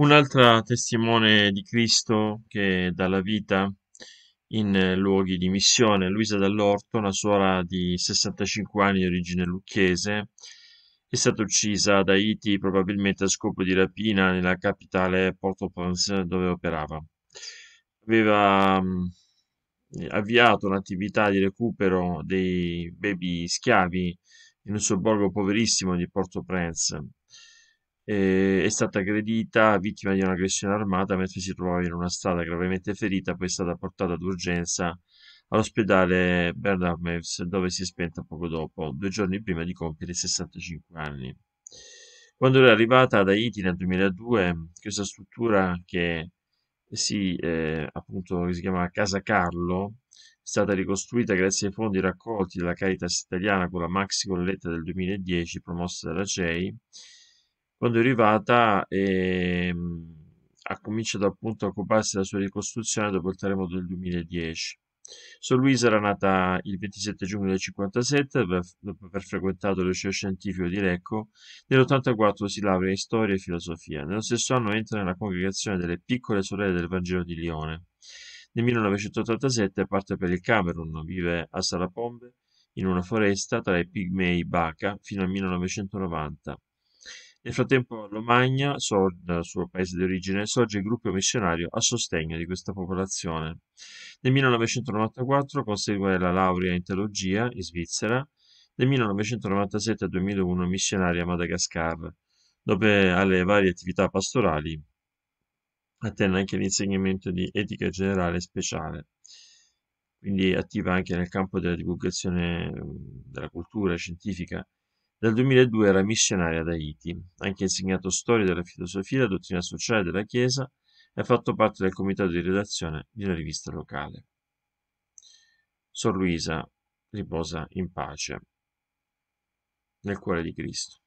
Un'altra testimone di Cristo che dà la vita in eh, luoghi di missione, Luisa Dall'Orto, una suora di 65 anni di origine lucchese, è stata uccisa ad Haiti probabilmente a scopo di rapina nella capitale Port-au-Prince dove operava. Aveva mm, avviato un'attività di recupero dei baby schiavi in un sobborgo poverissimo di Port-au-Prince eh, è stata aggredita, vittima di un'aggressione armata, mentre si trovava in una strada gravemente ferita, poi è stata portata d'urgenza all'ospedale Bernard Meves, dove si è spenta poco dopo, due giorni prima di compiere 65 anni. Quando era arrivata ad Haiti nel 2002, questa struttura che si, eh, appunto, si chiama Casa Carlo è stata ricostruita grazie ai fondi raccolti dalla Caritas italiana con la maxi colletta del 2010 promossa dalla CEI quando è arrivata e ehm, ha cominciato appunto a occuparsi della sua ricostruzione dopo il terremoto del 2010. Sor Luisa era nata il 27 giugno del 1957, dopo aver frequentato il liceo scientifico di Lecco. Nell'84 si laurea in storia e filosofia. Nello stesso anno entra nella congregazione delle piccole sorelle del Vangelo di Lione. Nel 1987 parte per il Camerun, vive a Salapombe, in una foresta tra i pigmei Baca fino al 1990. Nel frattempo Lomagna, nel eh, suo paese di origine, sorge il gruppo missionario a sostegno di questa popolazione. Nel 1994 consegue la laurea in teologia in Svizzera, nel 1997 al 2001 missionaria a Madagascar, dove alle varie attività pastorali attende anche l'insegnamento di etica generale speciale. Quindi attiva anche nel campo della divulgazione mm, della cultura scientifica dal 2002 era missionaria ad Haiti, Ha anche insegnato storia della filosofia e la dottrina sociale della Chiesa e ha fatto parte del comitato di redazione di una rivista locale. Sor Luisa riposa in pace nel cuore di Cristo.